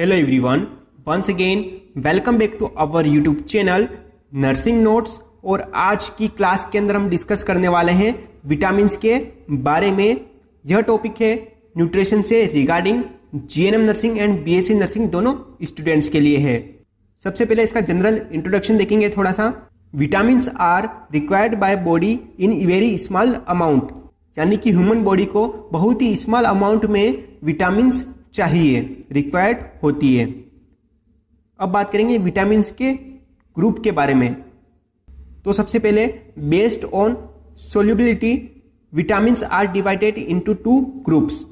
Hello everyone, once again welcome back to our YouTube channel nursing notes और आज की class के अंदर हम डिस्कस करने वाले हैं विटामिन के बारे में यह टॉपिक है न्यूट्रिशन से regarding GNM nursing and BSc nursing दोनों स्टूडेंट्स के लिए है सबसे पहले इसका जनरल इंट्रोडक्शन देखेंगे थोड़ा सा vitamin are required by body in very small amount यानी कि ह्यूमन बॉडी को बहुत ही स्मॉल अमाउंट में विटामिन चाहिए रिक्वायर्ड होती है अब बात करेंगे विटामिन के ग्रुप के बारे में तो सबसे पहले based on solubility vitamin are divided into two groups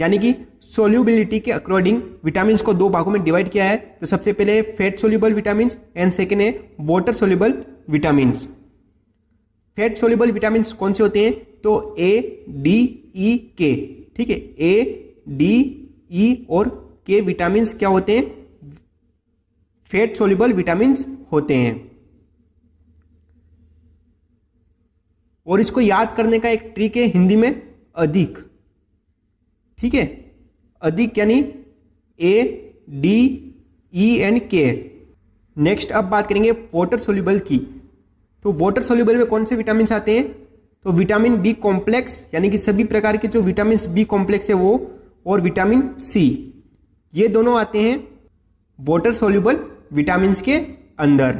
यानी कि सोल्यूबिलिटी के अकॉर्डिंग विटामिन को दो भागों में डिवाइड किया है तो सबसे पहले fat soluble vitamin and second है water soluble vitamin fat soluble vitamin कौन से होते हैं तो ए डी ई के ठीक है ए डी ई e और के विटामिन क्या होते हैं फेट सोल्यूबल विटामिन होते हैं और इसको याद करने का एक ट्रिक है हिंदी में अधिक ठीक है अधिक यानी A D E and K next अब बात करेंगे वाटर सोल्यूबल की तो वाटर सोल्यूबल में कौन से विटामिन आते हैं तो विटामिन बी कॉम्प्लेक्स यानी कि सभी प्रकार के जो विटामिन बी कॉम्प्लेक्स है वो और विटामिन सी ये दोनों आते हैं वाटर सोल्यूबल विटामिन के अंदर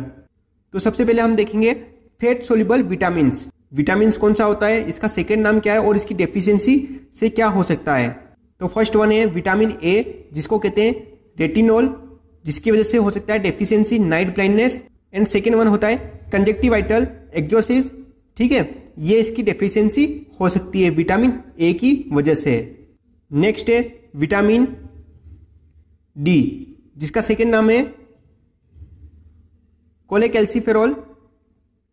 तो सबसे पहले हम देखेंगे फेट सोल्यूबल विटामिन विटामिन कौन सा होता है इसका सेकेंड नाम क्या है और इसकी डेफिशिएंसी से क्या हो सकता है तो फर्स्ट वन है विटामिन ए जिसको कहते हैं रेटिनोल जिसकी वजह से हो सकता है deficiency night blindness and second one होता है कंजेक्टिवाइटल एक्जोसिस ठीक है ये इसकी डेफिशियंसी हो सकती है विटामिन ए की वजह से नेक्स्ट है विटामिन डी जिसका सेकेंड नाम है कोलेकैल्सीफेरॉल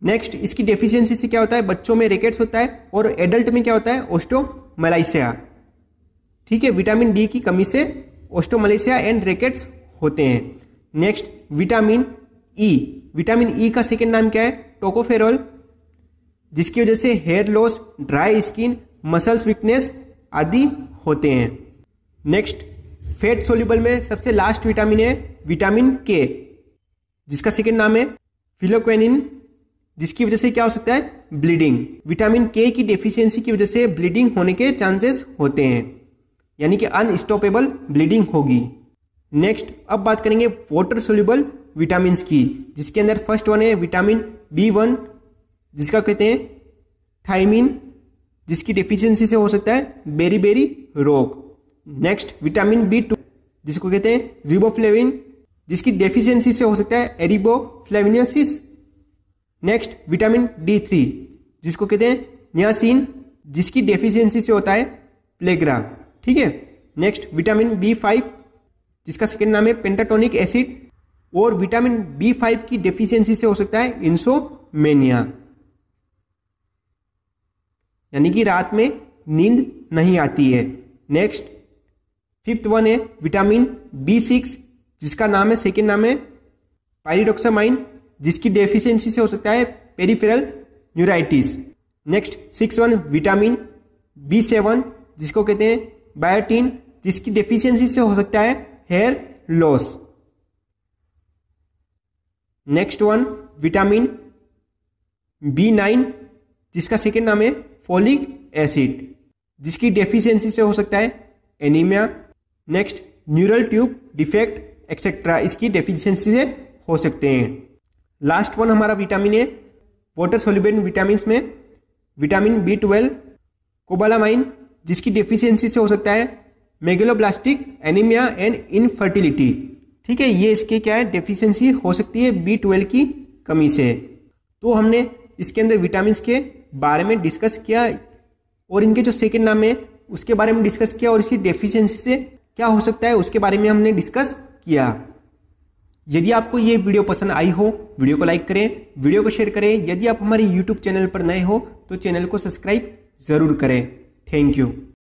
नेक्स्ट इसकी डेफिशिएंसी से क्या होता है बच्चों में रेकेट्स होता है और एडल्ट में क्या होता है ओस्टोमलाइसिया ठीक है विटामिन डी की कमी से ओस्टोमलेसिया एंड रेकेट्स होते हैं next vitamin E vitamin E का सेकेंड नाम क्या है टोकोफेरॉल जिसकी वजह से hair loss dry skin muscles weakness आदि होते हैं नेक्स्ट फैट सोल्यूबल में सबसे लास्ट विटामिन है विटामिन के जिसका सेकेंड नाम है फिलोक्वेनिन जिसकी वजह से क्या हो सकता है ब्लीडिंग विटामिन के की डेफिशिएंसी की वजह से ब्लीडिंग होने के चांसेस होते हैं यानी कि अनस्टॉपेबल ब्लीडिंग होगी नेक्स्ट अब बात करेंगे वाटर सोल्यूबल विटामिन की जिसके अंदर फर्स्ट वन है विटामिन बी वन जिसका कहते हैं थाइमिन जिसकी डिफिशियंसी से हो सकता है बेरी बेरी रोग नेक्स्ट विटामिन बी टू जिसको कहते हैं रिबोफ्लेविन जिसकी डेफिशियंसी से हो सकता है ariboflavinosis next vitamin D three जिसको कहते हैं न्यासिन जिसकी डेफिशियंसी से होता है प्लेग्रा ठीक है नेक्स्ट विटामिन बी फाइव जिसका सेकेंड नाम है पेंटाटोनिक एसिड और विटामिन बी फाइव की डेफिशियंसी से हो सकता है इंसोमेनिया यानी कि रात में नींद नहीं आती है नेक्स्ट फिफ्थ वन है विटामिन बी सिक्स जिसका नाम है सेकेंड नाम है पायरिडोक्सामाइन जिसकी डेफिशिएंसी से हो सकता है peripheral neuritis next six one vitamin B seven जिसको कहते हैं बायोटीन जिसकी डेफिशिएंसी से हो सकता है hair loss next one vitamin B nine जिसका सेकेंड नाम है फोलिक एसिड जिसकी डेफिशिएंसी से हो सकता है anaemia next neural tube defect etcetera इसकी डेफिशिएंसी से हो सकते हैं लास्ट वन हमारा विटामिन है वाटर सोल्यूबेंट विटामिन में विटामिन बी ट्वेल्व कोबालामाइन जिसकी डेफिशिएंसी से हो सकता है मेगेलोब्लास्टिक एनीमिया एंड इनफर्टिलिटी ठीक है ये इसके क्या है डेफिशिएंसी हो सकती है बी ट्वेल्व की कमी से तो हमने इसके अंदर विटामिन के बारे में डिस्कस किया और इनके जो सेकेंड नाम है उसके बारे में डिस्कस किया और इसकी डेफिशिएंसी से क्या हो सकता है उसके बारे में हमने डिस्कस किया यदि आपको ये वीडियो पसंद आई हो वीडियो को लाइक करें वीडियो को शेयर करें यदि आप हमारे यूट्यूब चैनल पर नए हो तो चैनल को सब्सक्राइब ज़रूर करें थैंक यू